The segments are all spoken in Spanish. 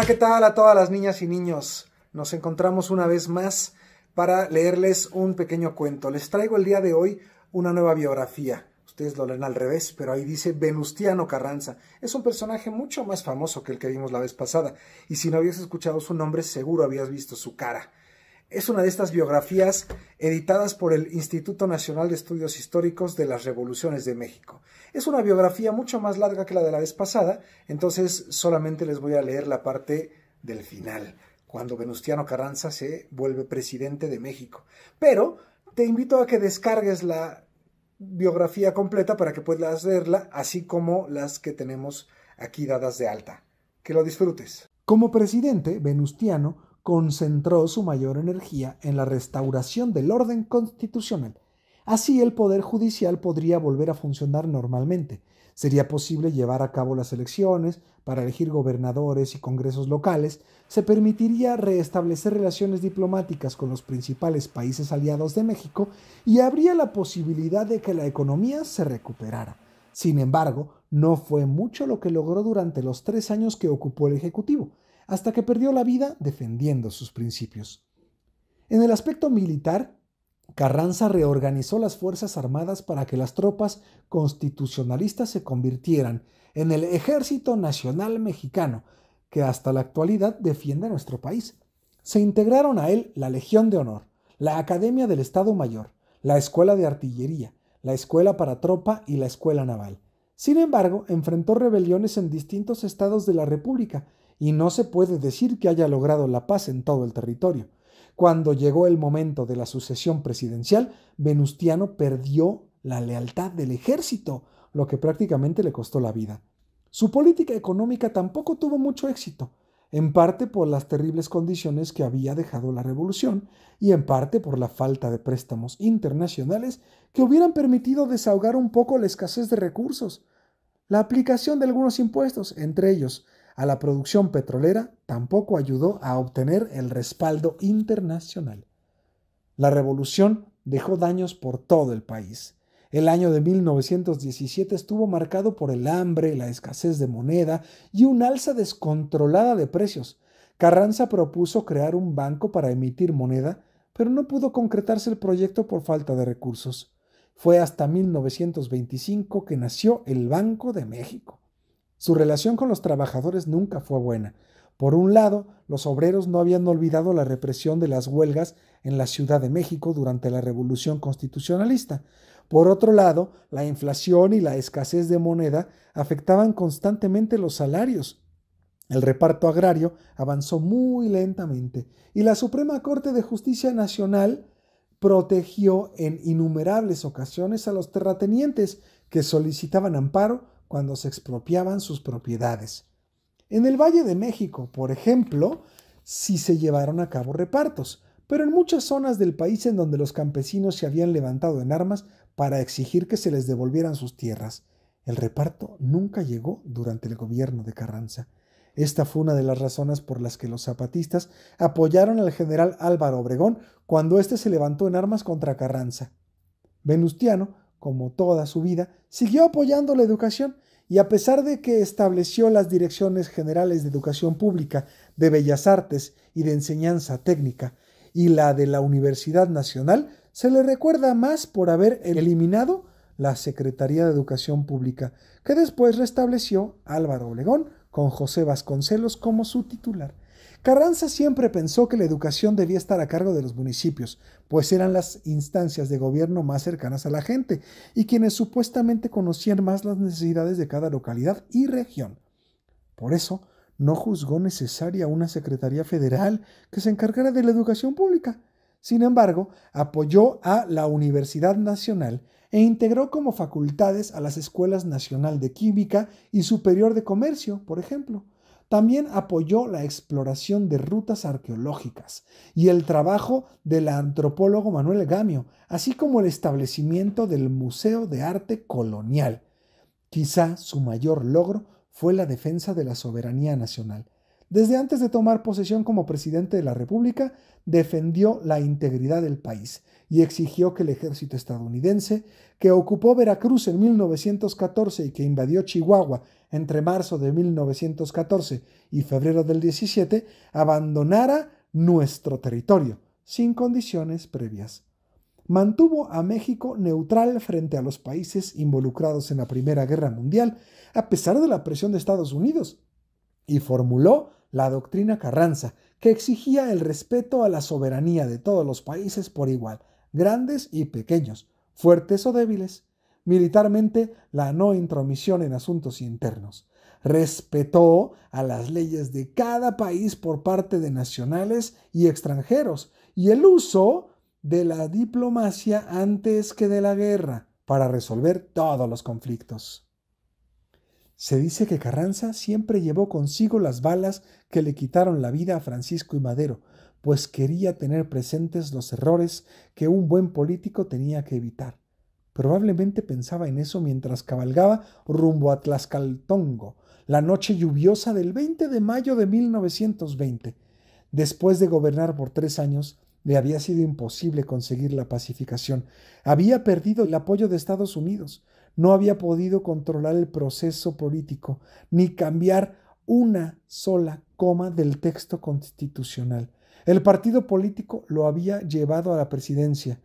Hola, ¿qué tal a todas las niñas y niños? Nos encontramos una vez más para leerles un pequeño cuento. Les traigo el día de hoy una nueva biografía. Ustedes lo leen al revés, pero ahí dice Venustiano Carranza. Es un personaje mucho más famoso que el que vimos la vez pasada, y si no habías escuchado su nombre, seguro habías visto su cara es una de estas biografías editadas por el Instituto Nacional de Estudios Históricos de las Revoluciones de México. Es una biografía mucho más larga que la de la vez pasada, entonces solamente les voy a leer la parte del final, cuando Venustiano Carranza se vuelve presidente de México. Pero te invito a que descargues la biografía completa para que puedas leerla, así como las que tenemos aquí dadas de alta. Que lo disfrutes. Como presidente, Venustiano concentró su mayor energía en la restauración del orden constitucional. Así el Poder Judicial podría volver a funcionar normalmente. Sería posible llevar a cabo las elecciones para elegir gobernadores y congresos locales. Se permitiría reestablecer relaciones diplomáticas con los principales países aliados de México y habría la posibilidad de que la economía se recuperara. Sin embargo, no fue mucho lo que logró durante los tres años que ocupó el Ejecutivo hasta que perdió la vida defendiendo sus principios. En el aspecto militar, Carranza reorganizó las Fuerzas Armadas para que las tropas constitucionalistas se convirtieran en el Ejército Nacional Mexicano, que hasta la actualidad defiende nuestro país. Se integraron a él la Legión de Honor, la Academia del Estado Mayor, la Escuela de Artillería, la Escuela para Tropa y la Escuela Naval. Sin embargo, enfrentó rebeliones en distintos estados de la República y no se puede decir que haya logrado la paz en todo el territorio. Cuando llegó el momento de la sucesión presidencial, Venustiano perdió la lealtad del ejército, lo que prácticamente le costó la vida. Su política económica tampoco tuvo mucho éxito, en parte por las terribles condiciones que había dejado la revolución y en parte por la falta de préstamos internacionales que hubieran permitido desahogar un poco la escasez de recursos. La aplicación de algunos impuestos, entre ellos a la producción petrolera tampoco ayudó a obtener el respaldo internacional. La revolución dejó daños por todo el país. El año de 1917 estuvo marcado por el hambre, la escasez de moneda y un alza descontrolada de precios. Carranza propuso crear un banco para emitir moneda, pero no pudo concretarse el proyecto por falta de recursos. Fue hasta 1925 que nació el Banco de México. Su relación con los trabajadores nunca fue buena. Por un lado, los obreros no habían olvidado la represión de las huelgas en la Ciudad de México durante la Revolución Constitucionalista. Por otro lado, la inflación y la escasez de moneda afectaban constantemente los salarios. El reparto agrario avanzó muy lentamente y la Suprema Corte de Justicia Nacional protegió en innumerables ocasiones a los terratenientes que solicitaban amparo cuando se expropiaban sus propiedades. En el Valle de México, por ejemplo, sí se llevaron a cabo repartos, pero en muchas zonas del país en donde los campesinos se habían levantado en armas para exigir que se les devolvieran sus tierras. El reparto nunca llegó durante el gobierno de Carranza. Esta fue una de las razones por las que los zapatistas apoyaron al general Álvaro Obregón cuando éste se levantó en armas contra Carranza. Venustiano como toda su vida, siguió apoyando la educación y a pesar de que estableció las direcciones generales de educación pública, de bellas artes y de enseñanza técnica, y la de la Universidad Nacional, se le recuerda más por haber eliminado la Secretaría de Educación Pública, que después restableció Álvaro Olegón con José Vasconcelos como su titular. Carranza siempre pensó que la educación debía estar a cargo de los municipios, pues eran las instancias de gobierno más cercanas a la gente y quienes supuestamente conocían más las necesidades de cada localidad y región. Por eso, no juzgó necesaria una Secretaría Federal que se encargara de la educación pública. Sin embargo, apoyó a la Universidad Nacional e integró como facultades a las Escuelas Nacional de Química y Superior de Comercio, por ejemplo. También apoyó la exploración de rutas arqueológicas y el trabajo del antropólogo Manuel Gamio, así como el establecimiento del Museo de Arte Colonial. Quizá su mayor logro fue la defensa de la soberanía nacional desde antes de tomar posesión como presidente de la República, defendió la integridad del país y exigió que el ejército estadounidense, que ocupó Veracruz en 1914 y que invadió Chihuahua entre marzo de 1914 y febrero del 17, abandonara nuestro territorio, sin condiciones previas. Mantuvo a México neutral frente a los países involucrados en la Primera Guerra Mundial, a pesar de la presión de Estados Unidos y formuló la doctrina Carranza, que exigía el respeto a la soberanía de todos los países por igual, grandes y pequeños, fuertes o débiles, militarmente la no intromisión en asuntos internos. Respetó a las leyes de cada país por parte de nacionales y extranjeros y el uso de la diplomacia antes que de la guerra para resolver todos los conflictos. Se dice que Carranza siempre llevó consigo las balas que le quitaron la vida a Francisco y Madero, pues quería tener presentes los errores que un buen político tenía que evitar. Probablemente pensaba en eso mientras cabalgaba rumbo a Tlaxcaltongo, la noche lluviosa del 20 de mayo de 1920. Después de gobernar por tres años, le había sido imposible conseguir la pacificación. Había perdido el apoyo de Estados Unidos no había podido controlar el proceso político ni cambiar una sola coma del texto constitucional. El partido político lo había llevado a la presidencia.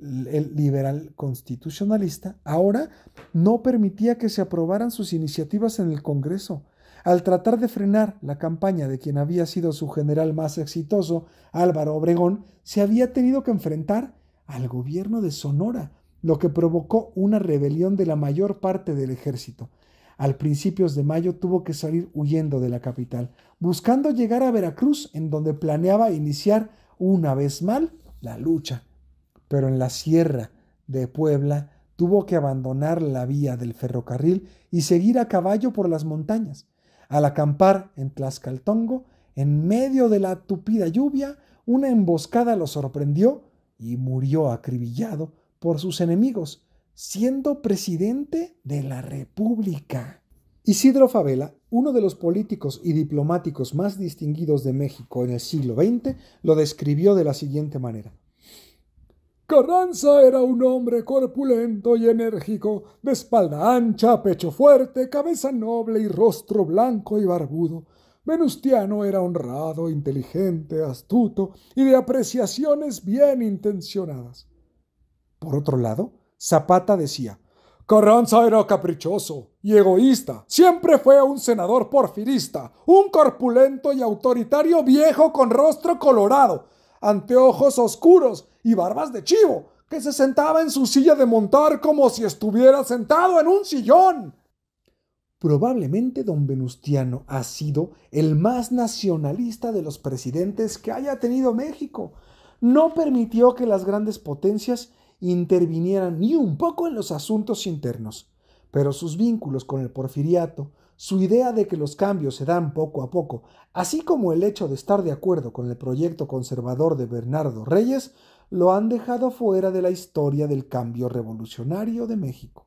El liberal constitucionalista ahora no permitía que se aprobaran sus iniciativas en el Congreso. Al tratar de frenar la campaña de quien había sido su general más exitoso, Álvaro Obregón, se había tenido que enfrentar al gobierno de Sonora, lo que provocó una rebelión de la mayor parte del ejército. Al principios de mayo tuvo que salir huyendo de la capital, buscando llegar a Veracruz, en donde planeaba iniciar una vez mal la lucha. Pero en la sierra de Puebla tuvo que abandonar la vía del ferrocarril y seguir a caballo por las montañas. Al acampar en Tlaxcaltongo, en medio de la tupida lluvia, una emboscada lo sorprendió y murió acribillado por sus enemigos, siendo presidente de la República. Isidro Favela, uno de los políticos y diplomáticos más distinguidos de México en el siglo XX, lo describió de la siguiente manera. Carranza era un hombre corpulento y enérgico, de espalda ancha, pecho fuerte, cabeza noble y rostro blanco y barbudo. Venustiano era honrado, inteligente, astuto y de apreciaciones bien intencionadas. Por otro lado, Zapata decía, Carranza era caprichoso y egoísta. Siempre fue un senador porfirista, un corpulento y autoritario viejo con rostro colorado, anteojos oscuros y barbas de chivo, que se sentaba en su silla de montar como si estuviera sentado en un sillón. Probablemente don Venustiano ha sido el más nacionalista de los presidentes que haya tenido México. No permitió que las grandes potencias intervinieran ni un poco en los asuntos internos, pero sus vínculos con el porfiriato, su idea de que los cambios se dan poco a poco, así como el hecho de estar de acuerdo con el proyecto conservador de Bernardo Reyes, lo han dejado fuera de la historia del cambio revolucionario de México.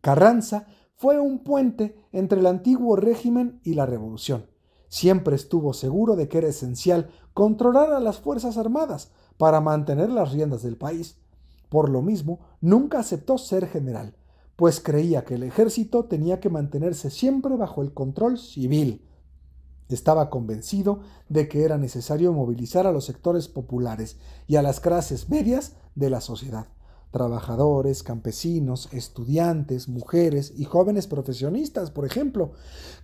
Carranza fue un puente entre el antiguo régimen y la revolución. Siempre estuvo seguro de que era esencial controlar a las Fuerzas Armadas para mantener las riendas del país. Por lo mismo, nunca aceptó ser general, pues creía que el ejército tenía que mantenerse siempre bajo el control civil. Estaba convencido de que era necesario movilizar a los sectores populares y a las clases medias de la sociedad, trabajadores, campesinos, estudiantes, mujeres y jóvenes profesionistas, por ejemplo,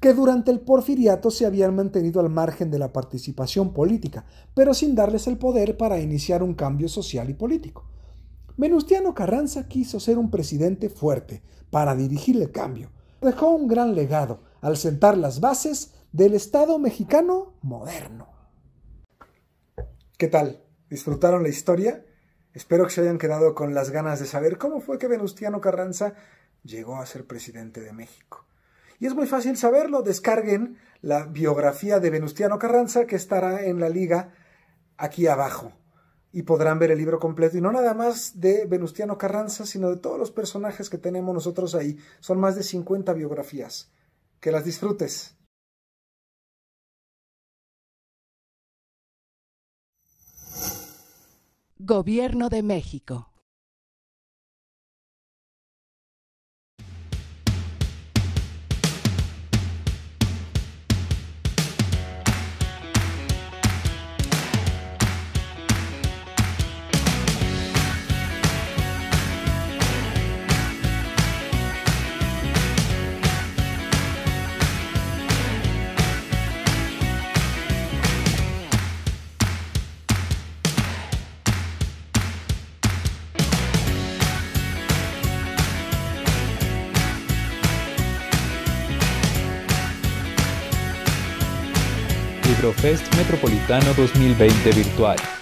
que durante el porfiriato se habían mantenido al margen de la participación política, pero sin darles el poder para iniciar un cambio social y político. Venustiano Carranza quiso ser un presidente fuerte para dirigir el cambio. Dejó un gran legado al sentar las bases del Estado mexicano moderno. ¿Qué tal? ¿Disfrutaron la historia? Espero que se hayan quedado con las ganas de saber cómo fue que Venustiano Carranza llegó a ser presidente de México. Y es muy fácil saberlo, descarguen la biografía de Venustiano Carranza que estará en la liga aquí abajo y podrán ver el libro completo. Y no nada más de Venustiano Carranza, sino de todos los personajes que tenemos nosotros ahí. Son más de 50 biografías. Que las disfrutes. Gobierno de México. Fest Metropolitano 2020 virtual.